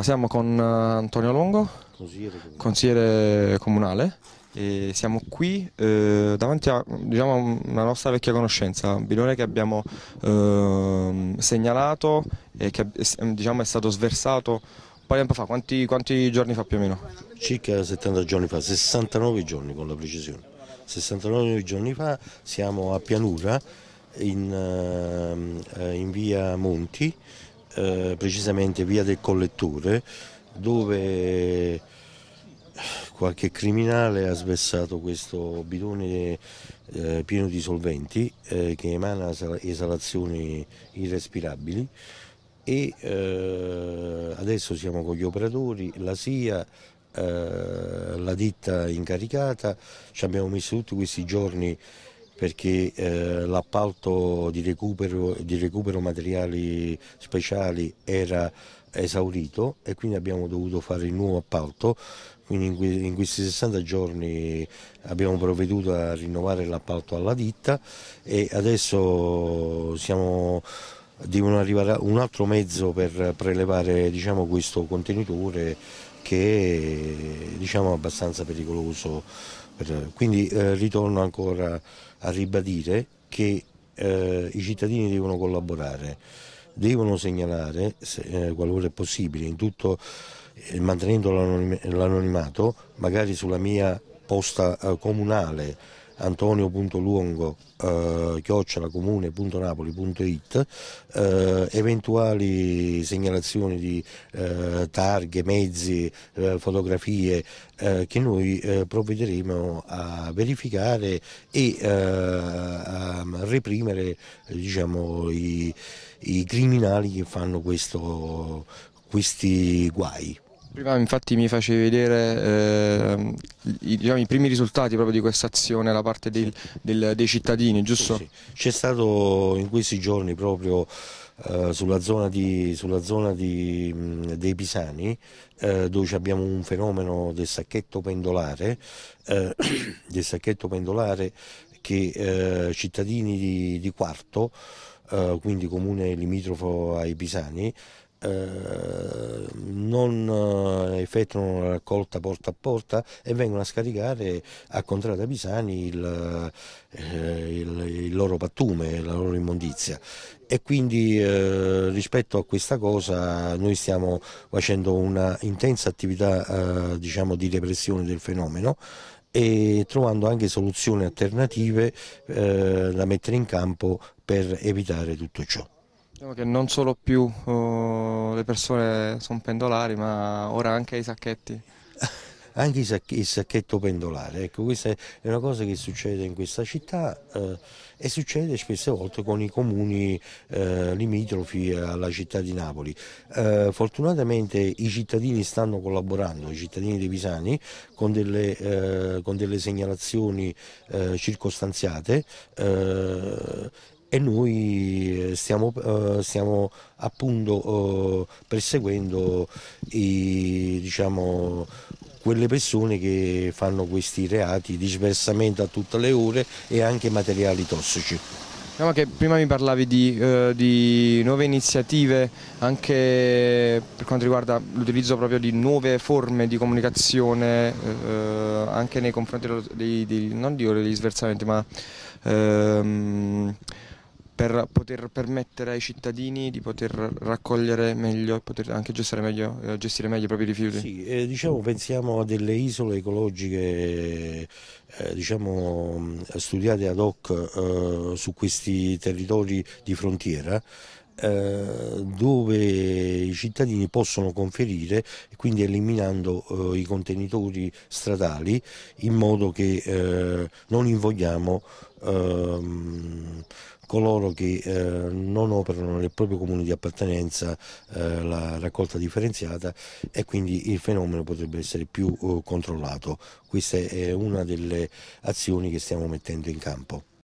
Allora, siamo con eh, Antonio Longo, consigliere comunale, e siamo qui eh, davanti a diciamo, una nostra vecchia conoscenza, un bidone che abbiamo eh, segnalato e che diciamo, è stato sversato un po' di tempo fa. Quanti, quanti giorni fa più o meno? Circa 70 giorni fa, 69 giorni con la precisione. 69 giorni fa siamo a Pianura in, ehm, eh, in via Monti eh, precisamente via del Collettore, dove eh, qualche criminale ha sversato questo bidone eh, pieno di solventi eh, che emana esalazioni irrespirabili e eh, adesso siamo con gli operatori, la SIA, eh, la ditta incaricata, ci abbiamo messo tutti questi giorni perché eh, l'appalto di recupero, di recupero materiali speciali era esaurito e quindi abbiamo dovuto fare il nuovo appalto quindi in, questi 60 giorni abbiamo provveduto a rinnovare l'appalto alla ditta e adesso siamo, devono arrivare un altro mezzo per prelevare diciamo, questo contenitore che è diciamo, abbastanza pericoloso eh, quindi eh, ritorno ancora a ribadire che eh, i cittadini devono collaborare, devono segnalare, se, eh, qualora è possibile, in tutto, eh, mantenendo l'anonimato, magari sulla mia posta eh, comunale antonio.luongo eh, chiocciolacomune.napoli.it eh, eventuali segnalazioni di eh, targhe, mezzi, eh, fotografie eh, che noi eh, provvederemo a verificare e eh, a reprimere diciamo, i, i criminali che fanno questo, questi guai. Prima infatti mi facevi vedere eh, i, diciamo, i, primi risultati proprio di questa azione da parte del, del, dei cittadini, giusto? Sì, sì. C'è stato in questi giorni proprio eh, sulla zona, di, sulla zona di, mh, dei Pisani eh, dove abbiamo un fenomeno del sacchetto pendolare, eh, del sacchetto pendolare che eh, cittadini di, di Quarto eh, quindi comune limitrofo ai Pisani, eh, non eh, effettuano la raccolta porta a porta e vengono a scaricare a Contrada Pisani il, eh, il, il loro pattume, la loro immondizia e quindi eh, rispetto a questa cosa noi stiamo facendo una intensa attività eh, diciamo, di repressione del fenomeno e trovando anche soluzioni alternative eh, da mettere in campo per evitare tutto ciò. Diciamo che non solo più oh, le persone sono pendolari ma ora anche i sacchetti. anche il sacchetto pendolare. Ecco, questa è una cosa che succede in questa città eh, e succede spesse volte con i comuni eh, limitrofi alla città di Napoli. Eh, fortunatamente i cittadini stanno collaborando, i cittadini dei Pisani, con delle, eh, con delle segnalazioni eh, circostanziate eh, e noi stiamo, stiamo appunto perseguendo i, diciamo, quelle persone che fanno questi reati di sversamento a tutte le ore e anche materiali tossici. No, prima mi parlavi di, eh, di, nuove iniziative anche per quanto riguarda l'utilizzo proprio di nuove forme di comunicazione eh, anche nei confronti dei, dei, non dico degli sversamenti ma ehm, per poter permettere ai cittadini di poter raccogliere meglio e poter anche gestire meglio, eh, gestire meglio, i propri rifiuti? Sì, eh, diciamo, pensiamo a delle isole ecologiche eh, diciamo, studiate ad hoc eh, su questi territori di frontiera eh, dove i cittadini possono conferire, quindi eliminando eh, i contenitori stradali in modo che eh, non invogliamo ehm, coloro che eh, non operano nel proprio comune di appartenenza eh, la raccolta differenziata e quindi il fenomeno potrebbe essere più eh, controllato. Questa è una delle azioni che stiamo mettendo in campo.